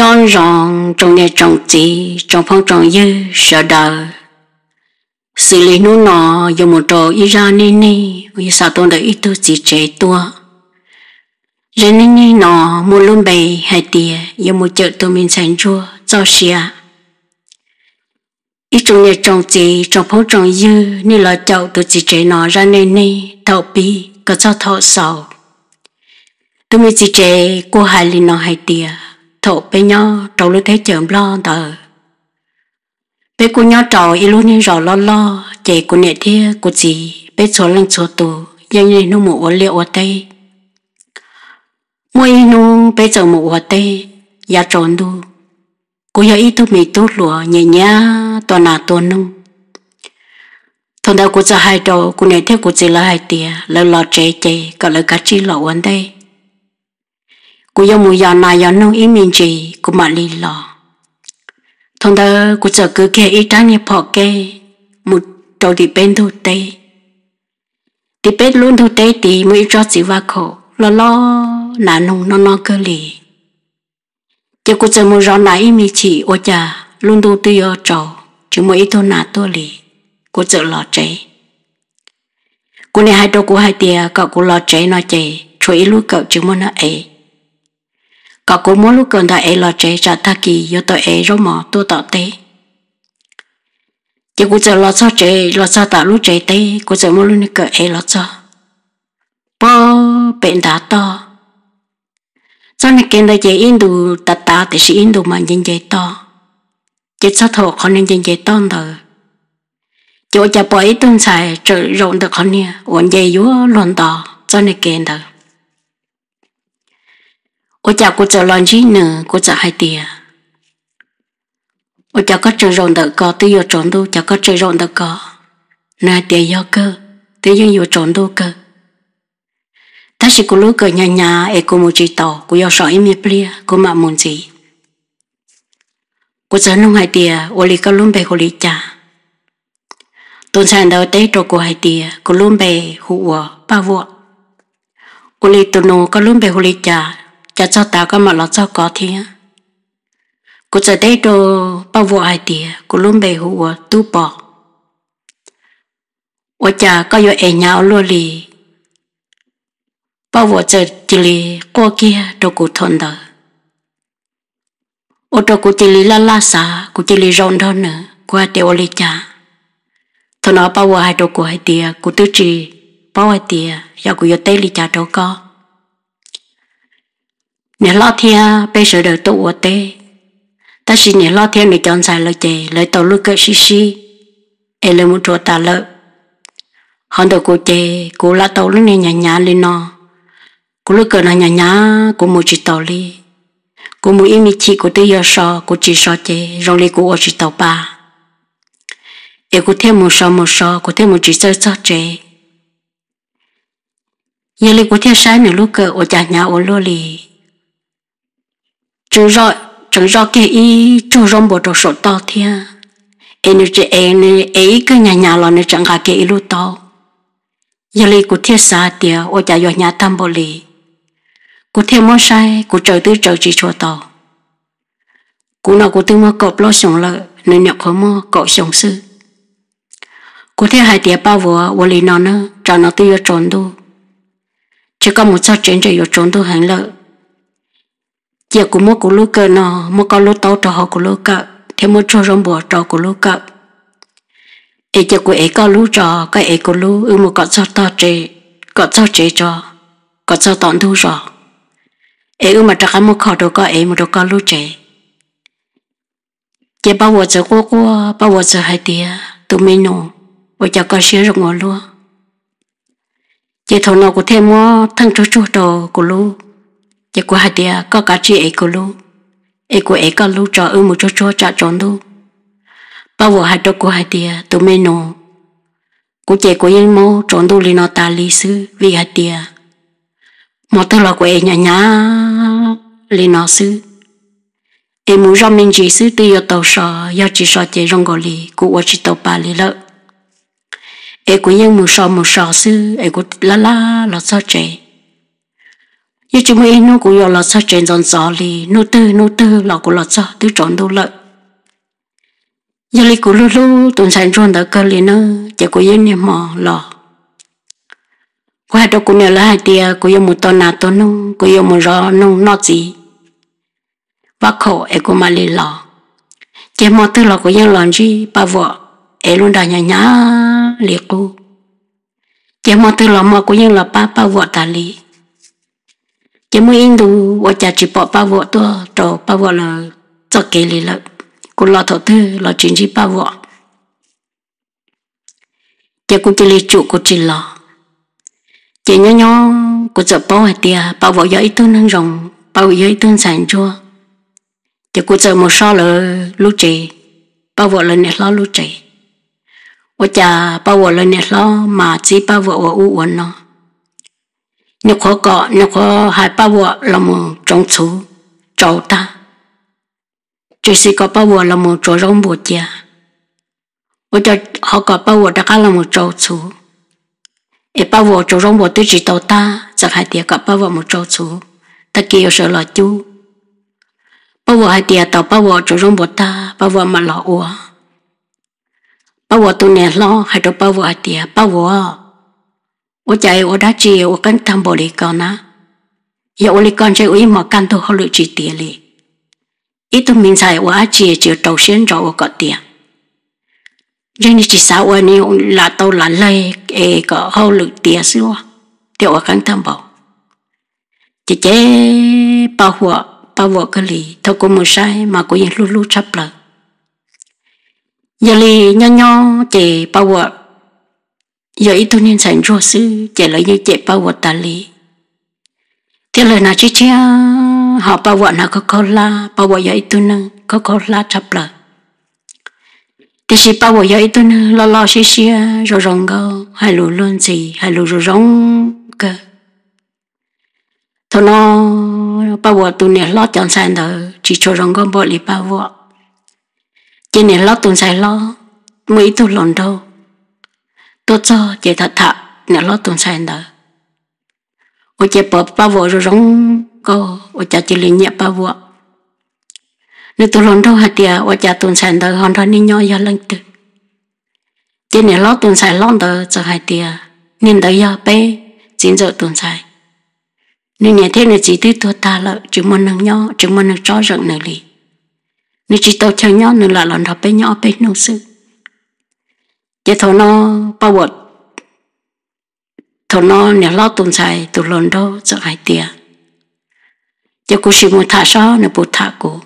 nhon ròn trong nghe trong chỉ trong phong trong dư sợ đời xử lý nô nọ dùng một trò ý ra ni ni vì sao tôi đợi ít tôi chỉ trẻ tua rồi ni ni nọ một luôn bày hai tìa dùng một chợ tôi mình sành chua cho xia ý trong nghe trong chỉ trong phong trong dư ni lo chậu tôi chỉ trẻ nọ ra ni ni thọ bi có cho thọ sầu tôi mới chỉ trẻ cô hai linh nọ hai tìa thổ bé nhỏ trâu lúc thế chớm lo tờ bé cô nhỏ trò y luôn nên rõ lo lo chạy cô nè thia cô chị bé số lên số tù dân này nó mù ở liệu ở tây mỗi nu bé giờ mù ở tây ya tròn đu cô giờ ít tu mì tu lụa nhẹ nhã toàn là toàn nung thằng đầu cô giờ hai trò cô nè thia cô chị là hai tia lỡ lo chạy chạy cả lỡ cá chi lọ ở đây cô yêu mùi giòn này giòn nông ý mình gì cô mà lì lò thằng đó cô sợ cứ kê ý trái như phò kê một trâu đi bên thu tê đi bên luôn thu tê thì mới cho chị và khổ lo lo là nông non non cơ lì chứ cô sợ mùi giòn này ý mình chỉ ô chà luôn thu tư ở trầu chứ mỗi thôn nà tôi lì cô sợ lo chế, cô này hai đôi cô hai tia cậu cô lo cháy nó chè chuối lúc cậu chứ muốn nó ấy có cố mỗi lúc gần ta ấy lo chế cho ta kỳ yo tôi ấy rồi mà tôi tạo tế chỉ cố chờ lo cho chế lo cho ta lúc chế tế cố chờ mỗi lúc cần ấy lo cho bơ bệnh đã to cho nên kiến đại chế Indo ta ta thì sĩ Indo mà nhân chế to chế sát thổ con nên nhân chế to nữa chỗ cha bỏ ít tuần xài trở rộng được con nha ổn dây yếu luôn to cho nên kiến được ô chả cô chờ lon gì nữa cô chả hai tiền ô chả có chơi rộn đỡ có tôi vô trốn đâu chả có chơi rộn đỡ có na tiền do cơ tôi vẫn trốn đâu cơ ta chỉ cô lúc cơ nhà nhà cô muốn chỉ tỏ cô yêu sỏi mi plia cô mà muốn gì cô chờ nông hai tiền ô có luôn bề cô lì tôn sản đầu tế trò cô hai tiền cô luôn bề hụa ba vua cô lì nô có luôn bề cô lì cho cho tao có mà lo cho có thì cô giờ đây đồ bao vụ ai tìa cô luôn bề hụ tu bỏ ở cha có vô ẻ nhau luôn lì bao vụ chờ chỉ lì cô kia đồ cụ thôn đó ô tô cụ chỉ lì la la xa cụ chỉ lì rong đó nữa qua đều lì cha thôn nó bao vụ hai đồ cụ hai tìa cụ tư trì bao ai tìa giờ cụ vô tây lì cha đâu có nhà lo thia bây giờ đầu tụ ở tê ta xin nhà lo thia này chọn xài lời chè lời tàu lưu cơ xí xí em lời muốn chùa ta lợ hòn đầu cô chè cô la tàu lúc này nhà nhà lên nó cô lưu cơ là nhà nhà cô mua chỉ tàu đi cô mua im chỉ cô tự do so cô chỉ so chè rồi lấy cô ở chỉ tàu ba em cô thêm một so một so cô thêm một chỉ sơ sơ chè giờ lấy cô theo sai này lúc cơ ở nhà nhà ở lô lì chứ rồi chứ rồi cái ý chú rong bộ đồ sổ to thiên à? em nữa chứ em nữa ấy cứ nhà nhà lo nữa chẳng cả cái ý lu to giờ này cô thiết xa tiệt ô chả vào nhà tam bồ lì cụ thiết mua sai cô trời tư trời chỉ cho to Cô nào cô tư mà cọp lo sống lợi nên nhập khó mà cọp sống sư Cô thiết hai tiệt bao vừa ô lì nó nữa cho nó tự vô trốn đâu chỉ có một số chuyện cho vô trốn đâu hàng lợi giờ cũng mua của lô cờ nọ mua con lô tàu trò của lô cờ thêm mua cho rong bùa trò của lô cờ ấy giờ của ấy có lú trò có ấy của lú ư một con sao to trề con sao trề trò con sao tọn thu trò ấy ư ừ, mà trắc một khó đồ có ấy một đồ có lú trề giờ bao giờ giờ cô cô bao giờ hai tia tụi mình nổ, bây giờ có xíu rồi ngồi luôn giờ thầu nào của thêm mua thằng chú chú đồ của lú giờ của hai đứa có cả chị ấy cô lu ấy của ấy có lu cho ư một chút chút trả tròn lu bao giờ hai đứa của hai đứa tụi mình nô cô chị của yên mô tròn lu lên nó ta li sư vì hai đứa một thứ là của ấy nhả nhả lên nó sư ấy muốn cho mình chỉ sư tuy ở tàu sò do chỉ sò chơi rong gò li cô ở chỉ tàu ba li lợ ấy của yên mù sò mù sò sư ấy của la la là sao chơi yêu chúng mình nó cũng là sao trên dọn gió li nô tư nô tư là cũng là sao tư tròn đô lợi giờ li cũng lúc lúc tuần sản trôn đã cơ li nó chỉ có yên niệm mò lò qua đó cũng nhớ là hai tia có yêu một tuần nào tuần nung có yêu một rõ nung nọ gì và khổ ấy cũng mà li lò chỉ mò tư là cũng yên lòng gì bà vợ ấy luôn đã nhả nhả liệt cô chỉ mò tư là mò cũng yên là ba ba vợ ta li cái mỗi in đồ vợ cha chỉ bỏ bao vợ tôi trò bao vợ là cho kể lì là cô lo thọ thư là chuyện gì bao vợ giờ cô chỉ lì chủ cô chỉ lo chị nhỏ nhỏ cô sợ bao hạt tiền bao vợ giấy tôi nâng rồng bao giấy tôi sản chua giờ cô sợ một so là lúc chị bao vợ là nét lo lúc chị vợ cha bao vợ là nét lo mà chỉ bao vợ ở u uẩn nó nếu khó có nếu khó hai ba vợ là một trong số cháu ta chỉ sĩ có ba vợ là một chỗ rong bộ gia, bây giờ họ có ba vợ đã cả là một cháu số e ba vợ chỗ rong bộ tôi chỉ tàu ta giờ hai tiệc có ba vợ một cháu số ta kêu sợ là chú ba vợ hai tiệc tàu ba vợ chỗ rong bộ ta ba vợ mà lọ ủa ba vợ tụi nè lo hai chỗ ba vợ hai tiệc ba vợ 我家我打起我跟汤玻璃讲呐，也我哩讲这我莫干都好了几点哩，一都明才我阿姐就 đầu 先找我个点，人你至少我你拉到拉来诶个好了点是哇，点我跟汤宝，姐姐包括包括个里头个木塞嘛个人噜噜插了，夜里娘娘姐包括。giờ ít tôi nên sẵn rô sư chạy lời như chạy bao vật ta lý thế lời nào chứ chứ họ bao vật nào có khó la bao vật giờ ít tôi nâng có khó la chấp lờ thì chỉ bao vật giờ ít tôi nâng lo lo xí xí rồi rong go hai lù luôn gì hai lù rồi rong cơ thôi nó bao vật tôi nè lo chọn sẵn đó chỉ cho rong go bỏ lì bao vật chỉ nè lo tôi sẵn lo mấy tôi lòn đâu tôi cho chị thật thật nhà lót tuần sai đó ô chị bỏ ba vợ rồi rong cô ô cha chị liền nhẹ ba vợ nếu tôi lon đâu hạt địa ô cha tuần sai đó hòn đó ni nhỏ giờ lên từ chị nhà lót tuần sai lon đó cho hạt địa nên đó giờ bé chín giờ tuần sai nếu nhà thế này chỉ thứ tôi ta lợi chỉ muốn nâng nhỏ chỉ muốn nâng cho rộng nơi lì nếu chỉ tao chơi nhỏ nữa là lon đó bé nhỏ bé nông sự ye thọ nó bao bột thọ nó nhà lót tồn tại từ lồn đâu cho ai tia ye cô sĩ muốn thả sao nè bột thả cô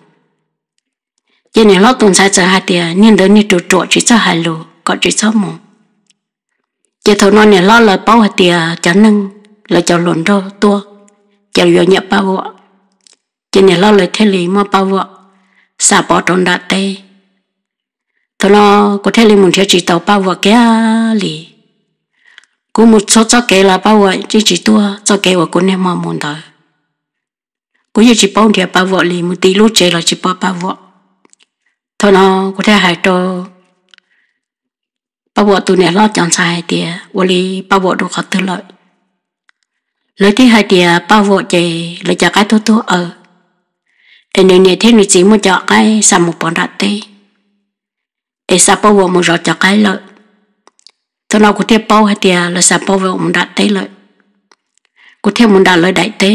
ye nhà lót tồn tại cho hai tia nên đỡ nên trụ chỉ cho hai lù có chỉ cho mù ye thọ nó nhà lót là bao hai tia cho nâng là cho lồn đâu tua cho vừa nhập bao vợ ye nhà lót lại thế lì mà bao vợ xả bỏ trốn đã tây thôi lo có thể lên một chiếc chỉ tàu bao vợ kia lì cú một số cho kể là bao vợ chỉ chỉ tua cho kể của con em mà muốn đời cú giờ chỉ bao thiệt bao vợ lì một tí lúc chơi là chỉ bao bao vợ thôi nó có thể hại cho bao vợ tụi này lo chọn sai thì vợ lì bao vợ đồ khó tư lợi lời thứ hai thì bao vợ chị lời cho cái tôi tôi ở em này này thêm một chỉ một cho cái xăm một bọn đặt tê để sa bao wo mo ro cha kai lo to na ku te bao ha tia la sa bao wo mo da te lo ku te mo đại lo dai te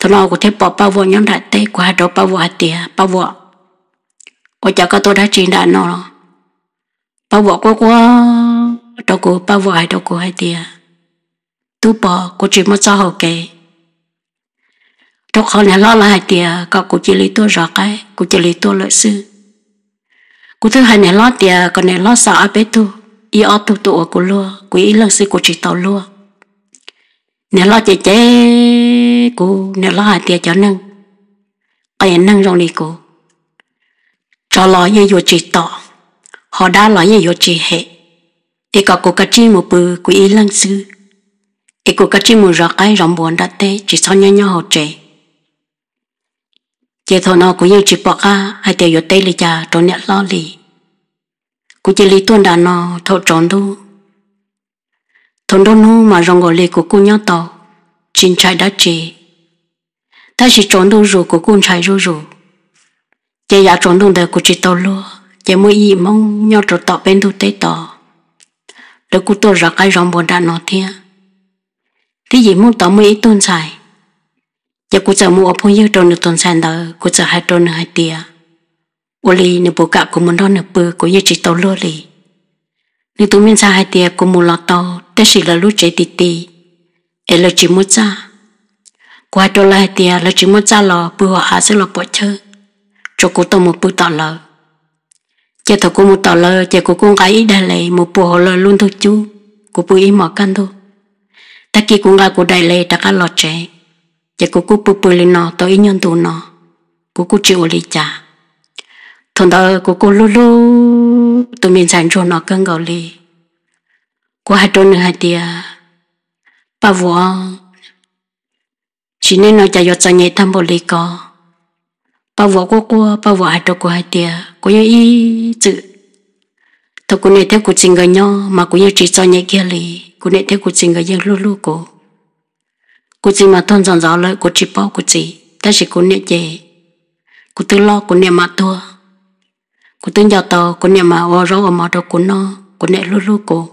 to na ku te bao bao wo nyam da te ku ha do bao wo ha tia bao wo o cha ka to da chin da no bao wo ko ko to ku bao wo hai to ku ha tia tu bỏ, ku chi mo cha hậu kế, to kho na lo là hai tia các ku chi lấy tôi ra cái, ku chi lấy tôi lợi sư cô thứ hai này lo tiền còn này lo sợ bé tu y ở tu tu ở cô lúa cô ý lần sư cô chỉ tàu lúa này lo chế chế cô này lo hai tiền cho nâng ai nâng rồi đi cô cho lo như vô chỉ tỏ họ đã lo như vô chỉ hệ thì có cô cái chi một bự cô ý lần sư thì cô cái chi một rõ cái rộng buồn đã tê chỉ sau nhau nhau họ trẻ chỉ thọ nó cũng như chỉ bỏ ra hay tiêu tây lì cha trốn nhẹ lo lì cũng chỉ lì tuôn đàn nó thọ trốn đu thôn đôn nu mà rong gọi lì của cô nhớ tàu chín trai đã chỉ ta chỉ trốn đu rủ của cô trai rủ rủ chỉ giả trốn đu đời của chỉ tàu lúa chỉ mới ý mong nhau trốn tàu bên đu tây tàu để cô tôi ra cái rong buồn đàn nó thiên thì gì muốn tàu mới tuôn xài giờ cô giờ mua phong yêu trôn được tuần sàn đó cô giờ hai trôn hai tia ô li nửa bộ gạo của muốn non nửa bự cô giờ chỉ tàu lúa li nửa tụi mình ra hai tia cô mua lọt tàu tết chỉ là lúa chạy tì tì ấy là chỉ mua ra qua trôn hai tia là chỉ mua ra lò bự họ hạ sẽ lò bỏ chơi cho cô tàu một bự tàu lờ giờ thằng cô một tàu lờ giờ cô con gái ít đại lệ một bộ họ lờ luôn thôi chú cô bự ít mỏ căn thôi ta kia cũng gái cô đại lệ ta cả lọt chạy chỉ cô cô bự bự lên nó tôi ít nhân tụ nó cô cô chịu lý trả thằng đó cô cô lú lú tụi mình sản cho nó cân gạo lý cô hai đôi nữa hai tia bà vợ chỉ nên nó chạy vô chạy nhảy thăm bộ lý có bà vợ cô cô bà vợ hai đôi cô hai tia cô yêu ý chữ thằng cô này theo cô chỉnh cái nhau mà cô yêu chỉ cho nhảy kia lý cô này theo cô chỉnh cái nhau lú lú cô cô chỉ mà thôn dọn gió lợi cô chỉ bao cô chỉ ta chỉ cô niệm về cô tự lo cô niệm mà tua cô tự giàu tàu cô niệm mà ô rô ô mò đồ cô nó cô niệm lu lu cô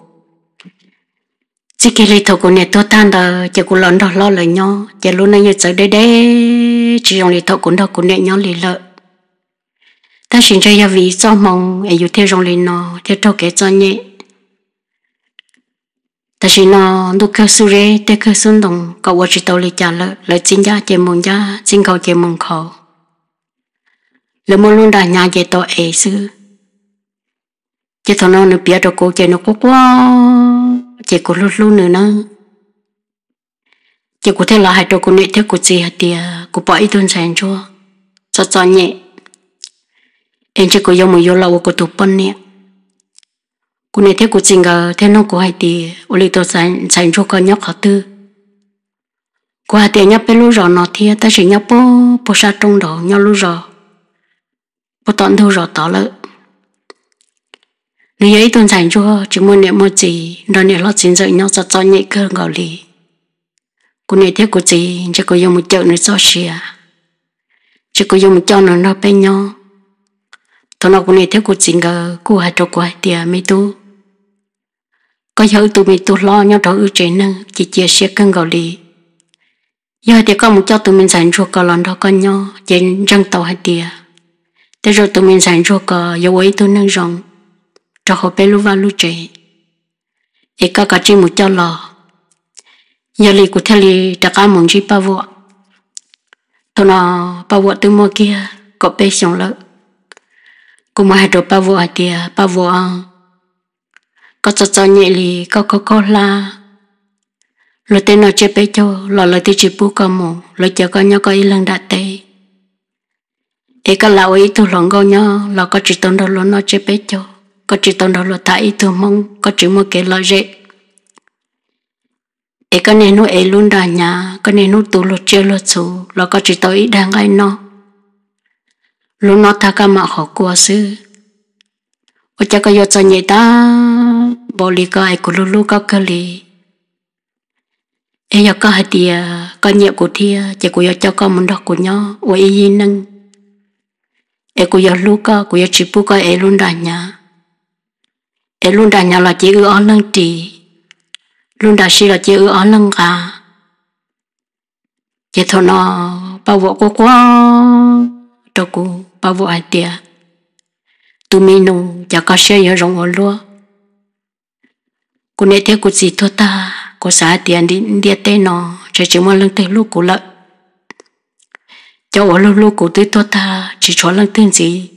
chỉ kia lì thầu cô niệm tua tan đó chỉ cô lớn đó lo lời nhau chỉ luôn nay nhớ tới đây đây chỉ dòng lì thầu cô đó cô niệm nhau lì lợi ta xin cho gia vị cho mong ai yêu theo dòng lì nó theo thầu kế cho nhẹ ta chỉ nó đu cơ su rê tê cơ sun đồng cậu vợ chỉ tàu lì chả lợ lợ chính gia chế mông gia chính cậu chế mông khẩu lợ mông luôn đã nhà chế tàu ế sư chế thằng nó nó bia đồ cô chế nó quá quá chế cô lút lút nữa nó chế cô thế là hai đồ cô nệ thế cô gì hả, tiề cô bỏ ít tuần sáng cho cho cho nhẹ em chế cô yêu mày yêu lâu cô tụp bận nhẹ cô này thế cô chỉnh ngờ thế nó cô hay thì ô lì tôi sẵn sẵn cho con nhóc họ tư cô hay thì nhóc bé lú rò nó thì ta chỉ nhóc bố bố sa trong đó nhóc lú rò bố tận thu rò tỏ lợ nếu ấy tôi sẵn cho chỉ muốn niệm một gì rồi niệm lót chỉnh dậy nhóc cho cho nhẹ cơ ngầu lì cô này thế cô chỉ chỉ có dùng một chợ nữa cho xìa chỉ có dùng một chợ nữa nó bé nhau tôi nói cô này thế cô chỉ ngờ cô hay cho cô hay thì mấy tu có giờ tụi mình tụi lo nhau trở chuyện nè chỉ chia sẻ cân gạo đi giờ thì có một cho tụi mình dành ruột cờ lần đó con nhau chỉ răng tàu hay đĩa thế rồi tụi mình dành ruột cờ giờ ấy tụi nâng rồng cho họ bé lúc vào lúc trẻ để có cả chi một cho lo giờ lì của thề lì đã cả một chỉ ba vợ tụi nó ba vợ tụi mua kia có bé sống lợ cũng mà hai đứa ba vợ hay đĩa ba vợ có cho cho nhẹ lì có có có la lo tên nó chơi bé cho lo lo tí chỉ bu có mồ, lo chơi có nhau có ý lần đã tê ấy có lão ý tu lòng gò nhau lo có chỉ tông đầu lo nó chơi bé cho có chỉ tông đầu lo ta ý tu mong có chỉ mua cái lo dễ ấy có nên nó ấy luôn đà nhà có nên nó tu lo chơi lo chú lo có chỉ tông ý đang ai nó luôn nó thà cả mà họ qua xứ ô cha có yêu cho nhảy ta bò lì có ai cũng lu lu có cơ lì ấy giờ có hai tia có nhiều của tia chỉ của giờ cho con muốn đọc của nhau ô ấy gì nâng ấy của giờ lu có của giờ chỉ bu có ấy luôn đàn nhà ấy luôn đàn nhà là chỉ ư ăn lăng trì luôn đàn xí là chỉ ư ăn lăng gà chỉ thôi nó bao vợ cô quá đâu cô bao vợ ai tia tu mi nung giờ có xe giờ rong ở lúa cô nè thế cô gì thua ta cô xả tiền đi đi tên nó cho chỉ muốn lưng tên lúc cô lợi cháu ở lúc lúc cô tới thua ta chỉ cho lưng tên gì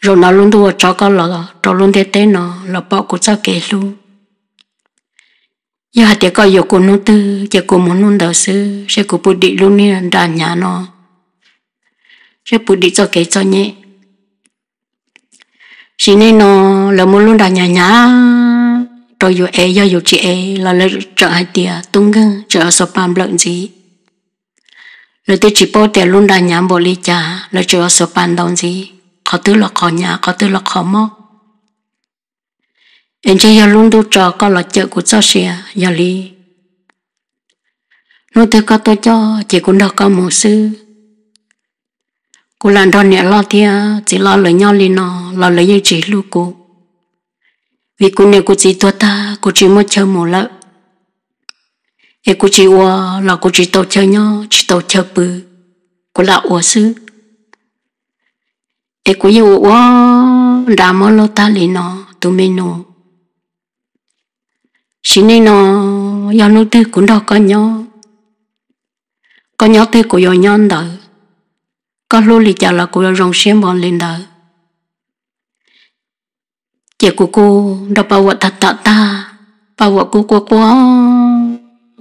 rồi nó luôn đua cho con lọ cho luôn đi tên nó là bỏ cô cho kể luôn giờ thì có yêu cô nô tư giờ cô muốn nôn đầu sư sẽ cô bù đi luôn đi đàn nhà nó sẽ bù đi cho kể cho nhẹ chỉ nên nó là muốn luôn đã nhà nhà rồi dù e do dù chị e là lấy trợ hai tia tung cưng trợ số pam lợn gì rồi tôi chỉ bỏ tiền luôn đã nhà bỏ đi cha là trợ số pam đồng gì có thứ là khó nhà có thứ là khó mò em chỉ giờ luôn đủ trợ có là chợ của cho xe giờ đi nó tôi có tôi cho chỉ cũng đâu có một sư cô làm đòn nhẹ lo thì chỉ lo lời nhau lên nó lo lời như chỉ lưu cô vì cô nè cô chỉ tua ta cô chỉ mua chơi một lợ để cô chỉ ua là cô chỉ tàu chơi nhau chỉ tàu chơi bự cô là ua sư để cô yêu ua đã mua lo ta lên nó tụi mình nó chỉ nên nó giao nô tư cũng đâu có nhau có nhau tư của nhau nhau đời có lô lì chào là của rong xem bọn lên đời chị của cô đã bảo vợ thật tạ ta bảo vợ cô quá quá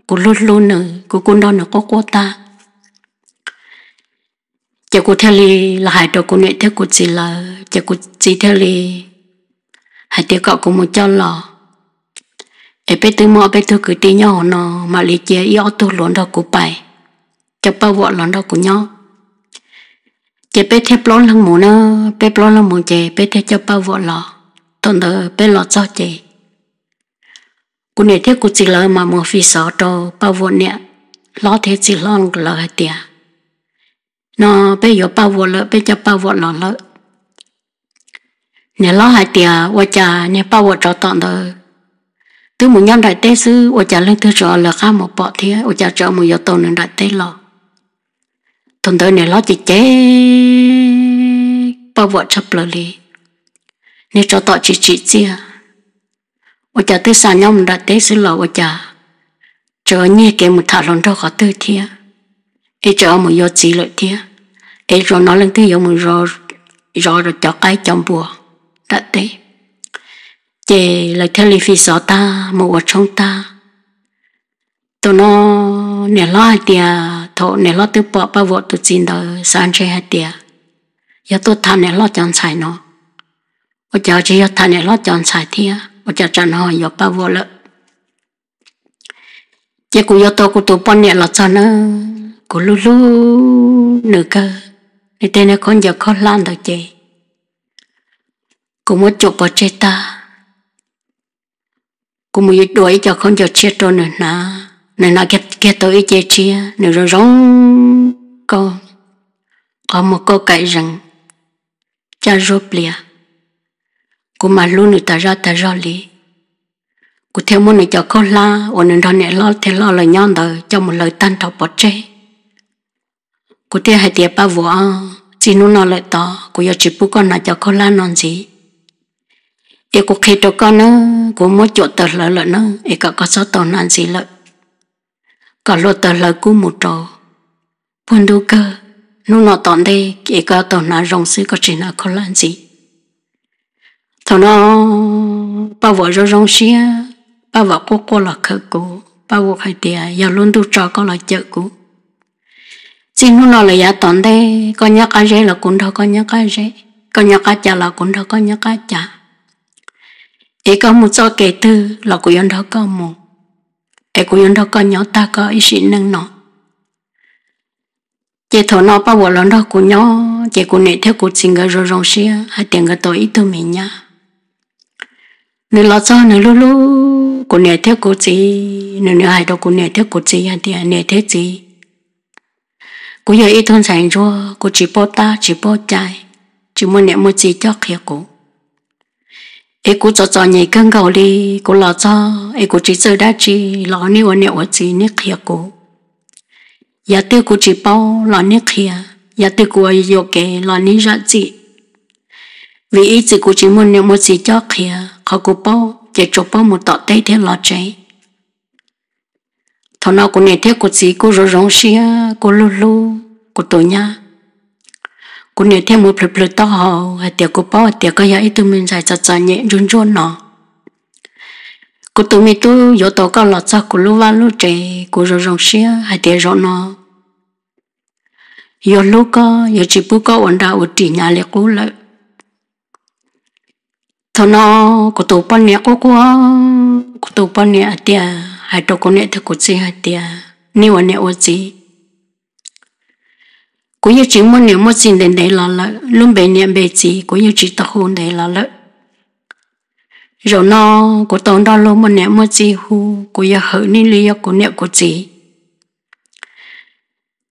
cô luôn luôn nữa cô cô đó nó có quá ta chị của theo lì là hai đầu cô nội theo của chị là chị của chị theo lì hai tiêu cậu của một cho lò em biết từ mò biết từ cứ tí nhỏ nó mà lì chia yêu tôi luôn đó của bài cho bảo vợ luôn đó của nhau chế bé theo plon lăng mù nó bé plon lăng mù chế bé theo cho bao vợ lọ tận đó bé lọ cho chế cú này theo cú chỉ là mà một phi sợ cho bao vợ nè lọ theo chỉ lon lọ hai tia nó bé giờ bao vợ lọ bé cho bao vợ lọ lọ nè lọ hai tia vợ cha nè bao vợ cho tận đó từ một nhóm đại tế sư vợ cha lên thứ cho là khá một bọ thế vợ cha cho một giờ tàu nên đại tế lọ tuần tới này lo chỉ chế bao vợ chấp lời lì nếu cho tọt chỉ chỉ chia ở à? chợ tới xa nhau đã tới xin lỗi ở chợ chờ nhẹ cái một thả lon cho có tư thia để à? chờ một do chỉ lợi thia để à? rồi nói lên tư yo một rồi rồi rồi cho cái chồng bùa đã tới chị là theo lý phi gió ta một vợ trong ta tôi nó nè lo thì thổ này lo tự bỏ bao vợ tự xin đời san chơi hết tiệt giờ tôi thằng này lo chọn xài nó bây giờ chỉ giờ thằng này lo chọn xài thì bây giờ chọn hỏi giờ bao vợ lợ chỉ cũng giờ tôi cũng tụ bọn này là sao nữa cũng lu lu nữa cơ nên tên này con giờ con làm được gì, cũng muốn chụp vào chơi ta cũng muốn đuổi cho con giờ chết rồi nữa nè nên nó kết kia tôi chia chia nếu rồi rong cô có một câu cãi rằng cha rốt lìa cô mà luôn người ta ra ta ra lý cô theo môn người cho cô la ổn nên đó nè lo theo lo lời nhon đời cho một lời tan thọc bỏ chê cô theo hai tiệp ba vua chỉ nu nó lại to cô giờ chỉ bu con là cho cô la non gì thì cô khi cho con nó cô muốn chuột tờ lợi lợi nó thì có có số tàu non gì lợi có lô tờ lờ cú một trò buồn đu cơ nó nó tòn đây kể cả tàu nó rong sư có chỉ nó có lan gì tàu nó bao vợ rong rong xia bao vợ cô cô là khờ cô bao vợ khai tiề giờ luôn đu trò có là chợ cô xin nó nó là giá tòn đây có nhắc ai dễ là cũng đâu có nhắc ai dễ có nhắc ai chả là cũng đâu có nhắc ai chả ý có một số kể tư là của dân đó có một cái cô nhận được có nhỏ ta có ý sĩ nâng nó chị thổ nó bao giờ lần đó của nhỏ chị cô nể theo cô tình người rồi rong xia hai tiền người tôi ít thôi mình nhá nữ lo cho nữ lu lu cô nể theo cô chị nữ nữ hai đó cô nể theo cô chị hai tiền nể theo chị cô giờ ít thôn sản rồi cũng chỉ bỏ ta chỉ bỏ chạy chỉ muốn nể một chị cho kia cô ai cũng cho cho nhảy căng gầu đi cô lo cho ai cũng chỉ sợ đã chỉ lo nếu anh ở chỉ nếu kia cô giờ tôi cũng chỉ bao lo nếu kia giờ tôi cũng ai yêu cái lo nếu ra chỉ vì ý chỉ cũng chỉ muốn nếu một chỉ cho kia họ cũng bao chỉ cho bao một tọt tay thế lo chạy thằng nào cũng này theo cũng chỉ cũng rồi rong xia cũng lulu cũng tôi nhá cú nếu thêm một lượt lượt to hò hay tiệc cô bao tiệc cái ấy tụi mình giải chặt chặt nhẹ run run nọ. Cú tụi mình tụi yo to cao lọt ra cô lúa vào lúc trẻ cô rồi rong xia hay tiệc rồi nọ. yo lúa có yo chỉ bu có ổn đạo ổn chỉ nhà liệt cô lại thằng nọ, cú tụi bọn nhẹ cô cú cô tụi bọn nhẹ tiệc hay tụi cô nhẹ thì cú chơi hay tiệc níu anh nhẹ ổn chỉ cô yêu chỉ muốn nhiều mất xin đến đây là lợi luôn bề niệm bề chỉ cô yêu chỉ tập hôn đấy là lợi. rồi nó cô tông đó luôn muốn niệm mất gì hu cô yêu hở ni lý cô niệm cô chỉ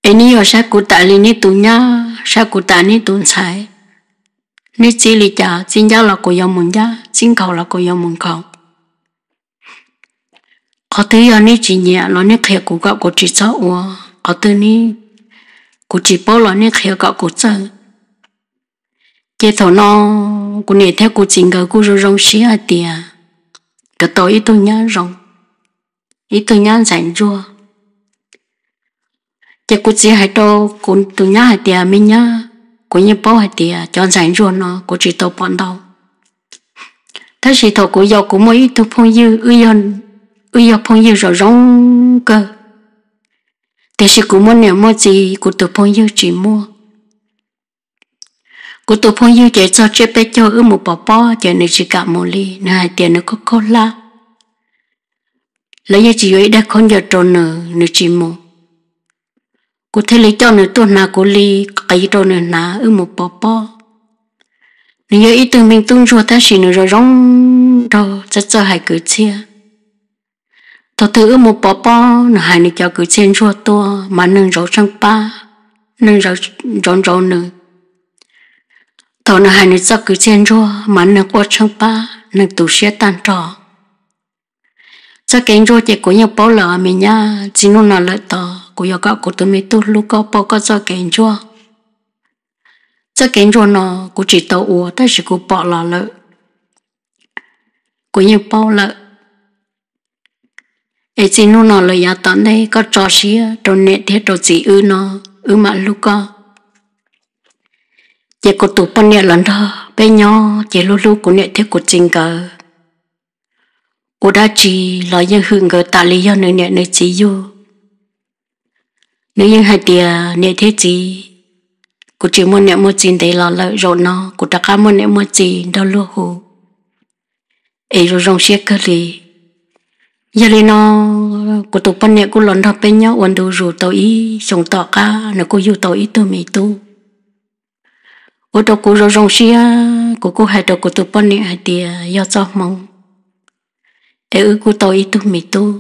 em yêu sa cô tại li ni tu nhá sa cô tại ni tu sai ni chỉ li cha xin giáo là cô yêu muốn cha xin cầu là cô yêu muốn cầu có thứ yêu ni chỉ nhẹ nó ni thiệt cô gặp cô chỉ sợ ua có thứ ni cô chỉ bảo là nên khéo gạo cô chơi cái thằng nó cô nè theo cô chính gạo cô rồi rong xí à tiề cái tối ít tôi nhá rong ít tôi nhá rảnh rua cái cô chỉ hai đâu cô tôi nhá hai tiề mình nhá cô nhớ bảo hai tiề cho rảnh rua nó cô chỉ tàu bận đâu thế thì thằng cô giàu cô mới tôi phong dư ư yên phong dư rồi rong cơ thế sự cũng muốn nếu gì của tổ phong yêu mua của tổ phong yêu chỉ cho bé cho ư một bò bò chỉ chỉ cả một ly nà tiền nữ có cô la lấy chỉ ấy đã không giờ trộn nữ nữ mua của thế lấy cho nữ tuần nào của ly cái trộn nữ nà ư một bò bò nếu ý mình tung chùa ta chỉ nữ rồi rong đâu hai cứ chia tôi thử một bó bó nó hai nữa cho cứ trên chua to mà nâng rổ sang ba nâng rổ rộn rổ nữa tôi nó hai nữa cho cứ trên chua mà nâng quất sang ba nâng tủ xe tan trò cho cái rô chỉ có nhiều bao lợ mình nha chỉ nó là lợi to có nhiều gạo của tụi mình tu lúc có bao có cho cái rô cho cái rô nó của chỉ tàu uo tới chỉ có bỏ lợ lợi của nhau bao lợ ấy chỉ nu nó lời giá tán đây có trò xí trò nẹt thế trò gì ư nó ư mà lúc có chỉ có tụ bận nẹt lần đó bé nhỏ chỉ lu lu của nẹt thế của chính cờ của đa chỉ lo những hưởng gờ tạ lý do nơi nẹt nơi chỉ vô, nếu như hai tia nẹt thế chỉ của chỉ muốn nẹt muốn chín để lo lợi rồi nó của ta khá muốn nẹt muốn chín đâu lu hồ ấy rồi rong xe cơ lì giờ lên nó của tụ bên này cô lòn thập bên nhau quần đồ rủ tàu ý sống tọ cả nó cô yêu tàu ý tôi mày tu ô tô cô rồi rong xia của cô hai đầu của tụ bên này hai tia do cho mong để ư cô tàu ý tôi mày tu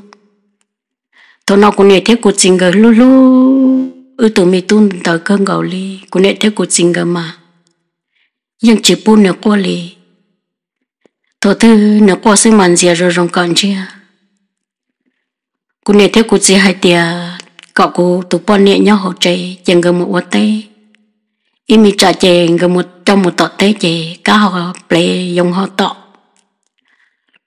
tôi nói cũng này thế cô chỉnh gờ lu lu ư tụ mày tu tờ cơn gầu li cũng này thế cô chỉnh gờ mà nhưng chỉ buôn nữa qua li tôi thứ nữa qua xem màn gì rồi rong còn chưa cú nè theo cú chơi hai e tia cậu cú tụ bọn nè nhau hỗ trợ chẳng gần một vật tế im mi trả chè gần một trong một tọt tay chè cá họ ple dùng họ tọt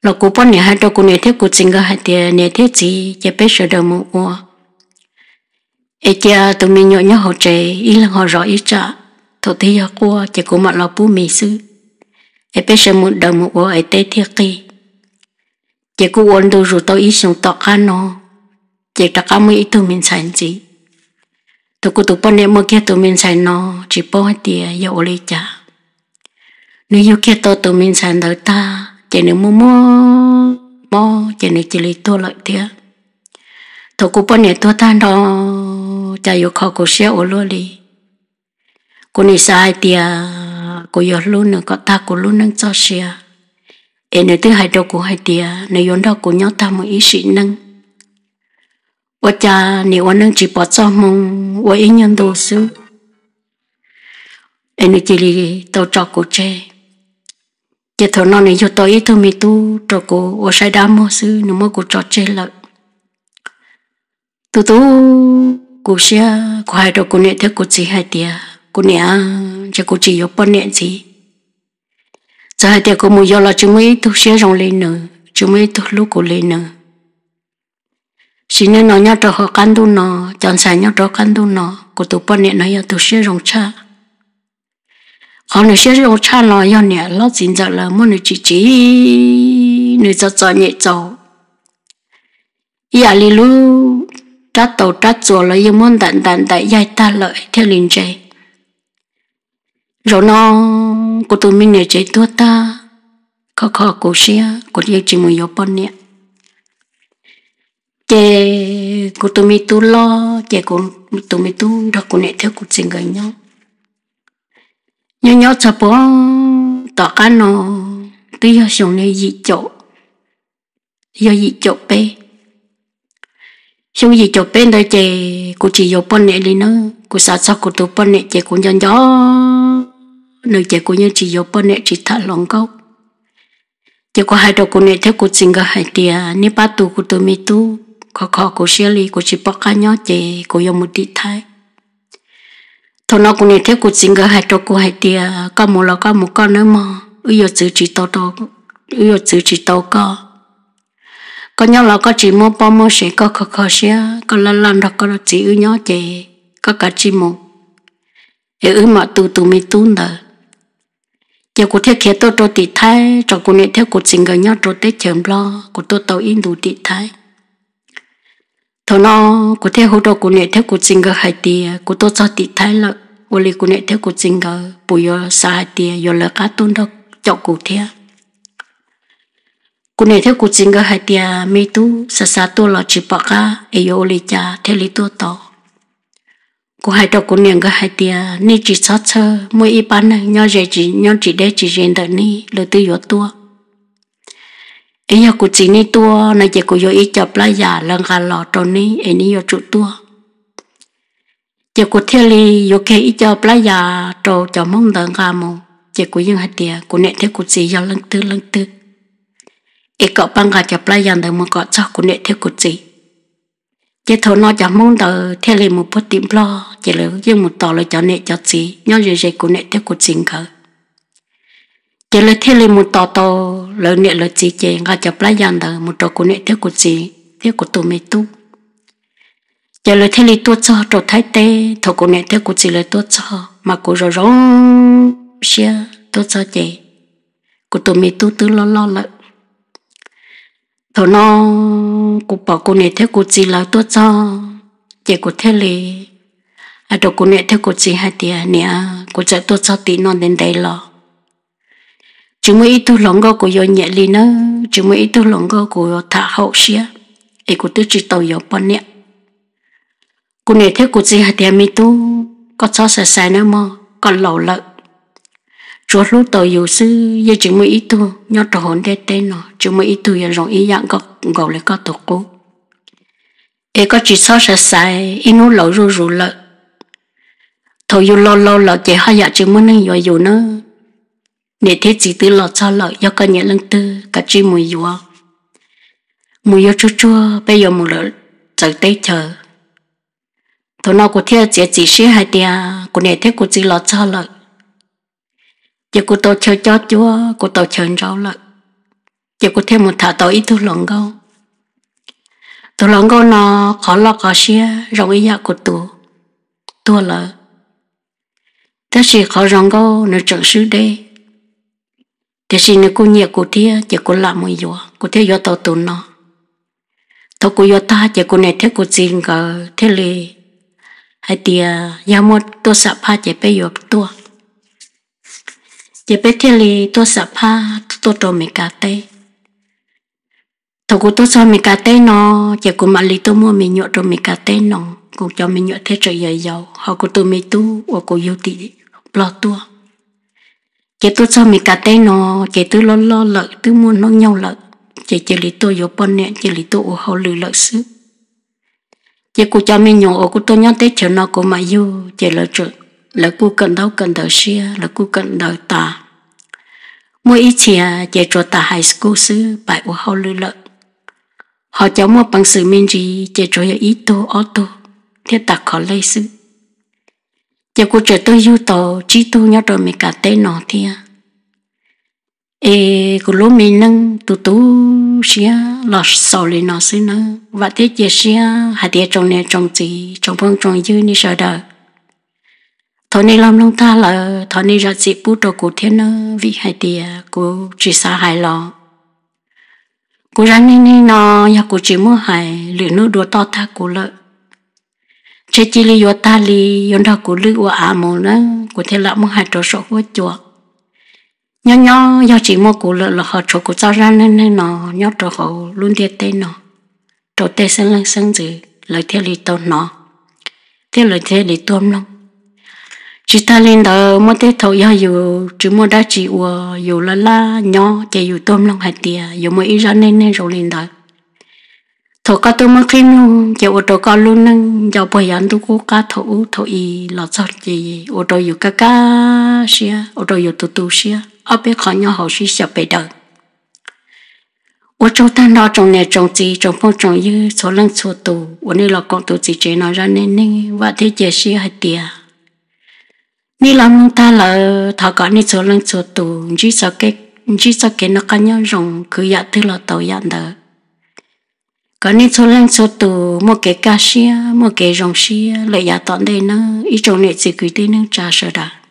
lọ cú bọn nè hai cho cú nè theo cú chơi gần hai tia nè theo chỉ chè bé sợ đầu một ua ai cha tụi mình nhỏ nhau hỗ trợ ý là họ rõ ý trả thổ thi họ cua chè cú mặt lọ bú mì sư ai bé sợ một đầu một ua ai tay thiệt kỳ chỉ cú ôn đồ rồi tao ý sống tọt khăn nó chỉ ta cá mới tụi mình sản chỉ tụi cô tụi bọn em mới kia tụi mình sản nó chỉ bỏ hết tiền giờ lấy trả nếu yêu kia tụi tụi mình sản đời ta chỉ nếu mua mua mua chỉ nếu chỉ lấy tôi lợi tiền tụi cô bọn em tôi ta nó chỉ yêu khó cô sẽ ổn luôn đi cô này sai tiền cô yêu luôn nữa có ta cô luôn nâng cho xe em nếu thứ hai đâu cô hai tiền nếu yon đâu cô nhau ta một ý sĩ nâng 我家你我能只把做梦，我一年读书，哎，你这里都照顾着。这头那你就到一头没都照顾，我晒大么事，你莫顾照这了。都都顾些，快照顾你，他顾自还的，顾娘这顾自有半年子。这还得顾没要了，就没都些上来呢，就没都路过来呢。xin nên nó nhau trò họ căn đu nó chọn xài nhau trò căn tu nó cô tụ bọn nè nó yêu tụ sẽ rong cha họ nữ sẽ rong cha nó yêu nè lót xin giờ là muốn nữ chỉ chỉ nữ cho cho nhẹ cho ya li lu ta tàu ta chùa là yêu muốn tận tận tại giai ta lợi e theo linh chạy rồi nó cô tụi mình nè chạy tua ta khó khó cố xia, của yêu chỉ một yếu bọn nè chè của tụi mi tu lo chè của tụi mi tu đó của nè theo của chính người nhau nhau nhau cho bố tỏ cá nó tuy do sống này dị chỗ do dị chỗ bé sống dị chỗ bé đó chè của chỉ do bố nè đi nữa của sao sao của tụi bố nè chè của nhau nhau nơi chè của nhau chỉ do bố nè chỉ thả lòng câu chè của hai đầu của nè theo của chính người hai tia nếp bắt tu của tụi mi tu khó khó của Shirley của chị bóc cá nhỏ chị của yêu một đi Thái, thằng nó cũng theo của chính cái hai trâu của hai tia có một là có một con nữa mà ưu giờ chữ chỉ to to ưu giờ chữ chỉ to co có nhau là có chỉ mua bao mua sẽ có khó khó sẽ có lần lần đó có chỉ ưu nhỏ chị có cả chỉ một ế ư mà tu tu mi tu nở giờ cô theo kia tôi tôi đi thái cho cô này theo cô chính cái nhau tôi tết chém lo cô tôi tôi in đủ đi thái thọ nó cô thể hỗ trợ cụ này theo cô trình gờ hai tì cô tôi cho tì thái là ô lì cụ này theo cô trình gờ bùi yo sa hai tì yo lợ cá tuôn đó cho cô thế cô này theo cô trình gờ hai tì mi tu sa sa tu lo chỉ bạc cá ai yo lì cha theo lì tu tọ cô hai đầu cô này gờ hai tì ni chỉ sát sơ mỗi ít bán nhau dễ chỉ nhau chỉ để chỉ riêng đợt ni lời tư yo tua ấy giờ cụ chỉ ni tua này giờ cụ yo ý chập lại lần gà lọ tròn ni ấy ni yo trụ tua giờ cụ theo li yo kê ý chập lại giả trò cho mong lần gà mồ giờ cụ ยัง hạt tiề nẹt theo cụ chỉ yo lần tư lần tư ấy cọ băng gà chập lại giả đừng cọ cho cụ nẹt theo cụ chỉ giờ thầu cho mong đờ theo li một bút tiệm lo giờ lỡ nhưng một tò lời cho nẹt cho chỉ nhau rồi rồi cụ nẹt theo cụ chỉ khởi chỉ là thiên lý một tò tò lỡ nệ lỡ chỉ chỉ ngã cho lá giàn đời một trò của nệ thiết của chị thiết của tụi mày tu chỉ là thiên lý tua cho trò thái tê thọ của nệ thiết của chị là tua cho mà của rồi rong xia tua cho chị của tụi mày tu tứ lo lo lợ thọ nó của bỏ của nệ thiết của chị là tua cho chị của thiên lý à trò của nệ thiết của chị hai tiền nè của chị tua cho tí non đến đây lo chúng mới tu lòng go của yo nhẹ li nó chúng mới tu lòng go của thả hậu xia ấy của tôi chỉ tàu yo bọn nhẹ cô này thấy của chị hạt em mi tu có cho sài sài nữa mà còn lẩu lợn chúa lúc tàu yo sư giờ chúng mới tu nhau trò hồn đê tên nó chúng mới tu giờ rộng ý dạng có gầu lại có tổ cố ấy có chỉ cho sài ít inu lẩu rù rù lợn thôi yo lo lo lợn chỉ hai giờ dạ chúng mới nên yo yo nữa nè thế chỉ từ lọ cho lọ do cái nhà lăng tư cả chi mùi dùa mùi dùa chua chua bây giờ mùi lợ trời tây chờ Thôi nào của theo chỉ chỉ xí hai tia của nè thế của chỉ lọ cho lọ giờ của tàu chờ cho chua của tàu chờ rau lợ giờ của thêm một thả tàu ít thu lòng gâu tàu lòng gâu nó khó lọ khó xí rong ý dạ của tù tua lợ thế chỉ khó rong gâu nó chẳng xứ đây thế xin nó cô nhẹ cô thia chỉ cô làm một gió cô thia gió tàu tụ nó tàu cô gió ta chỉ cô này thế cô xin gờ thế lì hay tia nhà một tôi sập pa chỉ bây giờ tôi chỉ bây thế lì tôi sập pa tôi tôi mấy cà tê tàu cô tôi sao mấy cà tê nọ chỉ cô mà lì tôi mua mấy nhựa rồi mấy cà tê nó cô cho mấy nhựa thế trời dày dầu họ cô tôi mấy tu hoặc cô yêu tị lo tôi chế tôi cho mình cả tay nó chế tôi lo lo lợ tôi muốn nó nhau lợi, chế chế lý tôi yếu bọn nè chế lý tôi ở hậu lử lợi sư chế cô cho mình nhỏ ở cô tôi nhớ tết chờ nó có mà yêu chế lợ trợ lợ cô cần đâu cần đỡ xia lợ cô cần đỡ ta mỗi ít chia chế cho ta high school sư bài ủ hậu lử lợi, họ cháu mua bằng sự mình gì chế cho ít tô ô tô thiết tạc khó lấy sư giờ cô chờ tôi yêu tàu chỉ tu nhớ rồi mình cả tê nọ thia à. ê cô lúc mình nâng tu tu xia lọt sầu lên nó xin nữa và thế giờ xia hạt địa trong này trong gì trong phong trong dư ni sợ đời thôi nên làm long ta là thôi nên ra dịp bút đồ của thiên nữa vì hai tia cô chỉ xa hai lọ cô ra nên nó nhà cô chỉ mua hai liệu nó đùa to ta cô lợi chế chỉ li yo ta li yo đó của lư của à mồ nó của thế là muốn hai trò sọ của chùa nhỏ nhỏ do chỉ mua của lợ là họ trò của cho ra nên nên nó nhỏ trò họ luôn tiệt tên nó trò tê sân lên sân dự lời thế li tôn nó thế lời thế li tôn lông chỉ ta lên đó mua thế thầu do dù chỉ mua đá chỉ ua dù là la nhỏ chạy dù tôm lông hai tiền, dù mua ít ra nên nên rồi lên đó thổ cá tôi mới khi nu giờ ô tô cá luôn nâng giờ bây giờ tôi có cá thổ thổ y lọt sót gì ô tô yêu cá cá xia ô tô yêu tu tu xia ở bên khỏi nhau hậu suy sập bề đời ô tô ta nó trong này trong gì trong phong trong như số lần số tù ô này là con tôi chỉ chế nói ra nên nên và thế chế xia hay tiệt ni làm mong ta là thảo cả ni số lần số tù chỉ sợ cái chỉ sợ cái nó cá nhau rồng cứ dạ thứ là tàu dạ đỡ có nên số lên số tù một cái ca sĩ một cái dòng sĩ lợi giá tọn đây nữa, ít trong này chỉ quý tên nữa trả sợ đã